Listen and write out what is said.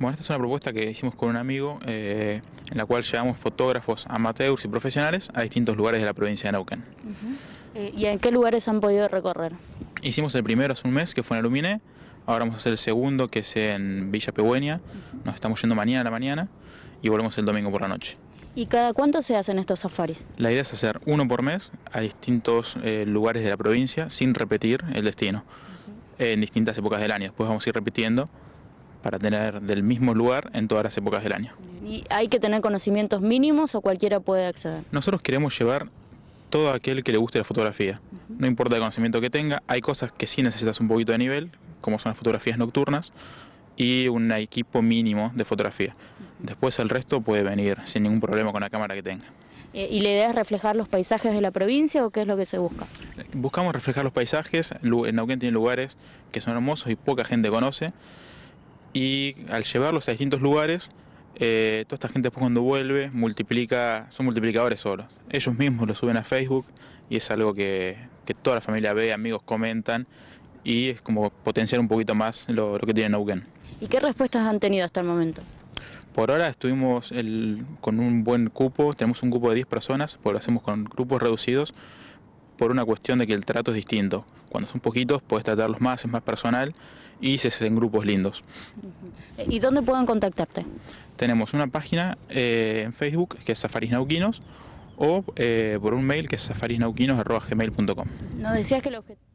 Bueno, esta es una propuesta que hicimos con un amigo eh, en la cual llevamos fotógrafos amateurs y profesionales a distintos lugares de la provincia de Neuquén. Eh, ¿Y en qué lugares han podido recorrer? Hicimos el primero hace un mes, que fue en Alumine. Ahora vamos a hacer el segundo, que es en Villa Pehueña. Nos estamos yendo mañana a la mañana y volvemos el domingo por la noche. ¿Y cada cuánto se hacen estos safaris? La idea es hacer uno por mes a distintos eh, lugares de la provincia sin repetir el destino, en distintas épocas del año. Después vamos a ir repitiendo para tener del mismo lugar en todas las épocas del año. ¿Y hay que tener conocimientos mínimos o cualquiera puede acceder? Nosotros queremos llevar todo aquel que le guste la fotografía. No importa el conocimiento que tenga, hay cosas que sí necesitas un poquito de nivel, como son las fotografías nocturnas, y un equipo mínimo de fotografía. Después el resto puede venir sin ningún problema con la cámara que tenga. Eh, ¿Y la idea es reflejar los paisajes de la provincia o qué es lo que se busca? Buscamos reflejar los paisajes. En Nauquén tiene lugares que son hermosos y poca gente conoce y al llevarlos a distintos lugares, eh, toda esta gente después cuando vuelve multiplica, son multiplicadores solos. Ellos mismos lo suben a Facebook y es algo que, toda la familia ve, amigos comentan y es como potenciar un poquito más lo, que tiene Naugen. ¿Y qué respuestas han tenido hasta el momento? Por ahora estuvimos con un buen cupo, tenemos un cupo de 10 personas, pero pues lo hacemos con grupos reducidos por una cuestión de que el trato es distinto. Cuando son poquitos puedes tratarlos más, es más personal y se hacen grupos lindos. ¿Y dónde pueden contactarte? Tenemos una página eh, en Facebook que es Safaris Nauquinos o eh, por un mail que es safarisnauquinos.gmail.com. Nos decías que